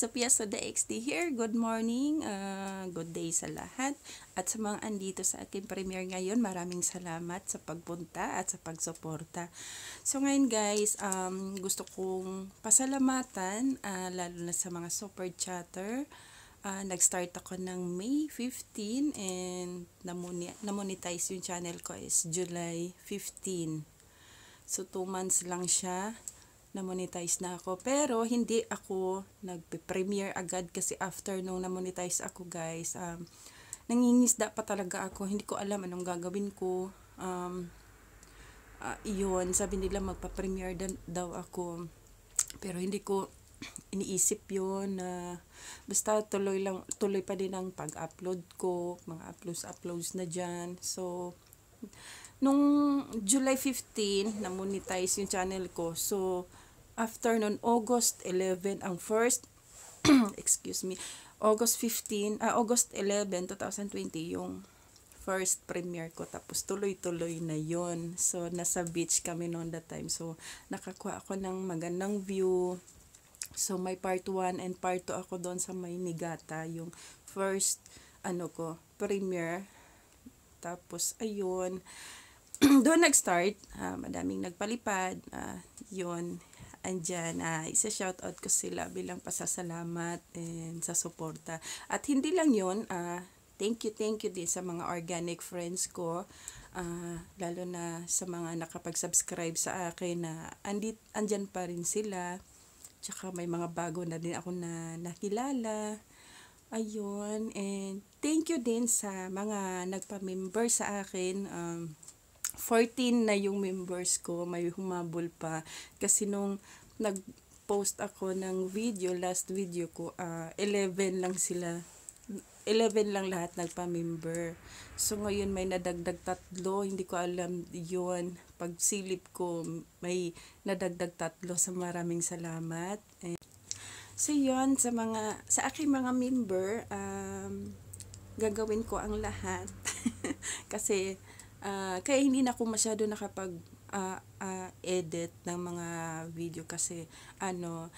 sa Piasoda.xd here. Good morning, uh, good day sa lahat. At sa mga andito sa akin premiere ngayon, maraming salamat sa pagpunta at sa pagsuporta. So ngayon guys, um, gusto kong pasalamatan, uh, lalo na sa mga super chatter. Uh, Nag-start ako ng May 15 and na-monetize namonetize yung channel ko is July 15. So 2 months lang siya na-monetize na ako. Pero hindi ako nagpe-premiere agad kasi after nung na-monetize ako guys, um, nangingisda pa talaga ako. Hindi ko alam anong gagawin ko. Um, uh, ah, yun, sabi nila magpa-premiere daw ako. Pero hindi ko iniisip yon na uh, basta tuloy lang tuloy pa din ang pag-upload ko, mga uploads uploads na diyan. So nung July 15 na monetize yung channel ko. So after noon August 11 ang first excuse me August 15 uh, ah, August 11 2020 yung first premiere ko tapos tuloy-tuloy na yon so nasa beach kami noon that time so nakakuha ako ng magandang view so may part 1 and part 2 ako doon sa may Nigata yung first ano ko premiere tapos ayun doon nag-start uh, madaming nagpalipad uh, ah, yon andyan, uh, isa-shoutout ko sila bilang pasasalamat and sa suporta. At hindi lang yun, uh, thank you, thank you din sa mga organic friends ko, uh, lalo na sa mga nakapag-subscribe sa akin na uh, andit, andyan pa rin sila. Tsaka may mga bago na din ako na nakilala. Ayun, and thank you din sa mga nagpa-member sa akin. Um, 14 na yung members ko, may humabol pa. Kasi nung nag-post ako ng video, last video ko, uh, ah, 11 lang sila 11 lang lahat nagpa-member. So, ngayon may nadagdag tatlo. Hindi ko alam yon Pag silip ko, may nadagdag tatlo. Sa maraming salamat. And, so, yun. sa mga, sa aking mga member, um, gagawin ko ang lahat. Kasi, uh, kaya hindi na ako masyado nakapag uh, uh, edit ng mga video kasi ano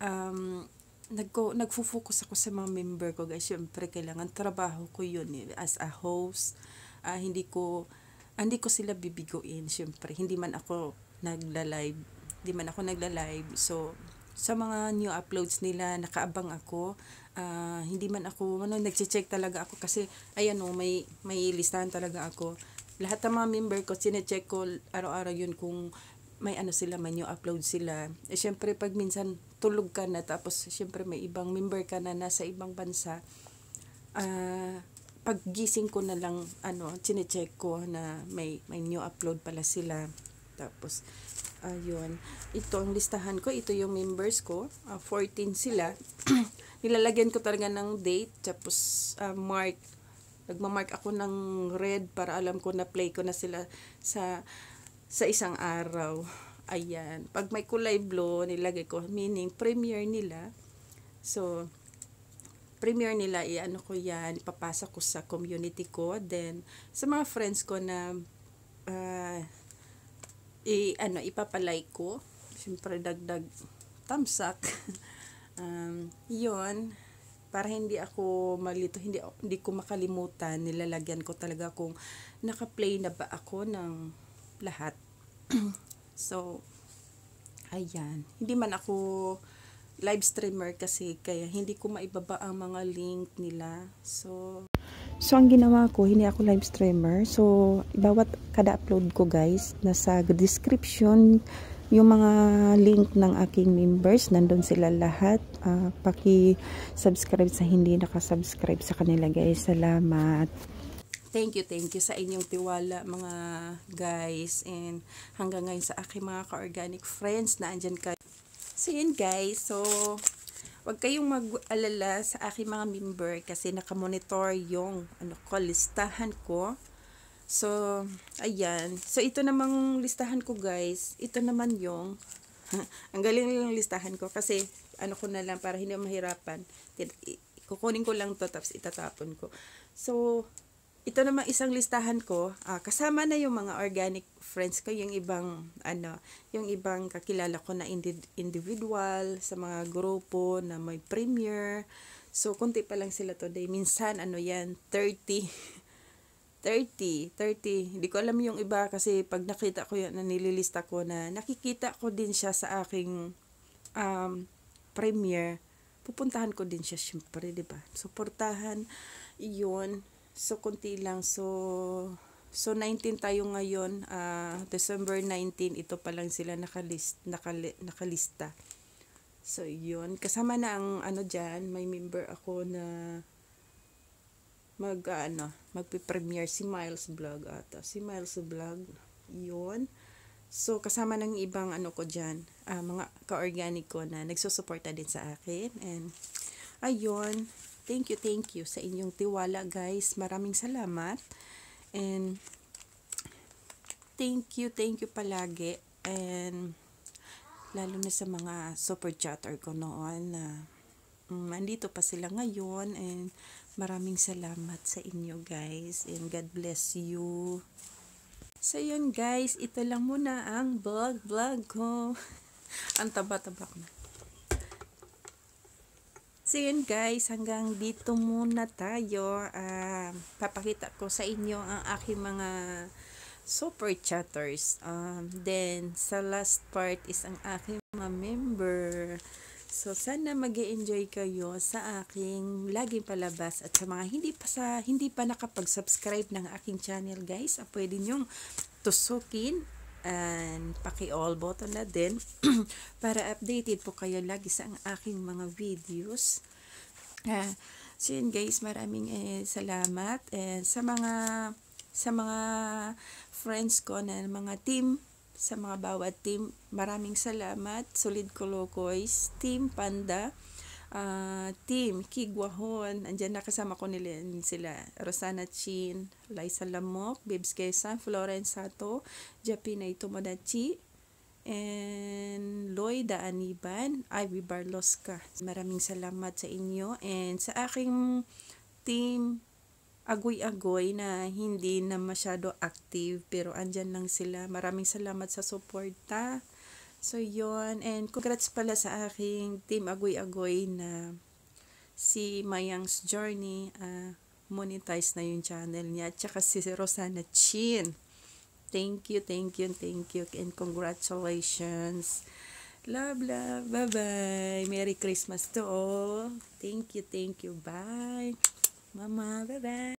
um, nagko nagfo-focus ako sa mga member ko guys syempre kailangan trabaho ko yun eh, as a host uh, hindi ko hindi ko sila bibiguin syempre hindi man ako nagla-live hindi man ako nagla-live so sa mga new uploads nila nakaabang ako uh, hindi man ako ano nagche-check talaga ako kasi ayan oh may may listahan talaga ako lahat ng mga member ko, sinecheck ko araw-araw yun kung may ano sila man yung upload sila. Eh, syempre, pag minsan tulog ka na, tapos syempre may ibang member ka na nasa ibang bansa, ah, uh, pag gising ko na lang, ano, sinecheck ko na may, may new upload pala sila. Tapos, ayun. Uh, ito ang listahan ko. Ito yung members ko. Uh, ah, 14 sila. Nilalagyan ko talaga ng date. Tapos, uh, mark Nagmamark ako ng red para alam ko na play ko na sila sa, sa isang araw. Ayan. Pag may kulay blue, nilagay ko. Meaning, premiere nila. So, premiere nila, i-ano ko yan, ipapasa ko sa community ko. Then, sa mga friends ko na uh, ah, i, ano, ipapalay ko. Siyempre, dagdag thumbs up. um, yun para hindi ako malito, hindi, hindi ko makalimutan, nilalagyan ko talaga kung naka-play na ba ako ng lahat. so, ayan. Hindi man ako live streamer kasi kaya hindi ko maibaba ang mga link nila. So, So, ang ginawa ko, hindi ako live streamer. So, bawat kada upload ko guys, nasa description yung mga link ng aking members, nandun sila lahat. Uh, Paki-subscribe sa hindi nakasubscribe sa kanila guys. Salamat. Thank you, thank you sa inyong tiwala mga guys. And hanggang ngayon sa aking mga ka-organic friends na andyan kayo. So yun guys, so wag kayong mag-alala sa aking mga member kasi nakamonitor yung ano ko, listahan ko So, ayan. So, ito namang listahan ko guys. Ito naman yung, ang galing lang listahan ko kasi ano ko na lang para hindi mahirapan. Kukunin ko lang to tapos itatapon ko. So, ito naman isang listahan ko. Uh, kasama na yung mga organic friends ko, yung ibang, ano, yung ibang kakilala ko na indi individual, sa mga grupo na may premier. So, kunti pa lang sila today. Minsan, ano yan, 30. 30, 30. Hindi ko alam yung iba kasi pag nakita ko yun, nanililista ko na nakikita ko din siya sa aking um, premiere. Pupuntahan ko din siya syempre, di ba? Suportahan yun. So, konti lang. So, so 19 tayo ngayon. Uh, December 19, ito pa lang sila nakalist, nakali, nakalista. So, yun. Kasama na ang ano dyan, may member ako na mag ano, magpe-premiere si Miles Vlog ata. Si Miles Vlog, 'yon. So kasama ng ibang ano ko diyan, uh, ah, mga ka-organic ko na nagsusuporta din sa akin and ayun, thank you, thank you sa inyong tiwala guys. Maraming salamat. And thank you, thank you palagi. And lalo na sa mga super chatter ko noon na uh, um, mm, andito pa sila ngayon and Maraming salamat sa inyo guys and God bless you. So yun guys, ito lang muna ang vlog vlog ko. ang taba-taba na. So yun guys, hanggang dito muna tayo. Uh, papakita ko sa inyo ang aking mga super chatters. Um, then, sa last part is ang aking mga member. So, sana mag enjoy kayo sa aking laging palabas at sa mga hindi pa, sa, hindi pa nakapag-subscribe ng aking channel, guys, ah, pwede nyong tusukin and paki-all button na din para updated po kayo lagi sa ang aking mga videos. Uh, so yun guys, maraming eh, salamat and sa mga sa mga friends ko na mga team sa mga bawat team. Maraming salamat, Solid Kolokoys, Team Panda, uh, Team Kigwahon, andyan na kasama ko nila sila, Rosana Chin, Liza Lamok, Bibs Kesan, Florence Sato, Japina Itomodachi, and Lloyd Aniban, Ivy Barloska. Maraming salamat sa inyo and sa aking team agoy-agoy na hindi na masyado active pero andyan lang sila. Maraming salamat sa suporta. So, yon And congrats pala sa aking team agoy-agoy na si Mayang's Journey. Uh, monetize na yung channel niya. At saka si Rosana Chin. Thank you, thank you, thank you. And congratulations. Love, love. Bye-bye. Merry Christmas to all. Thank you, thank you. Bye. Mama, bye-bye.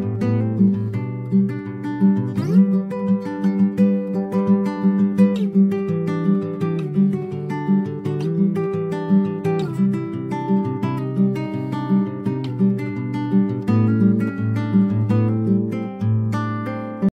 Thank you.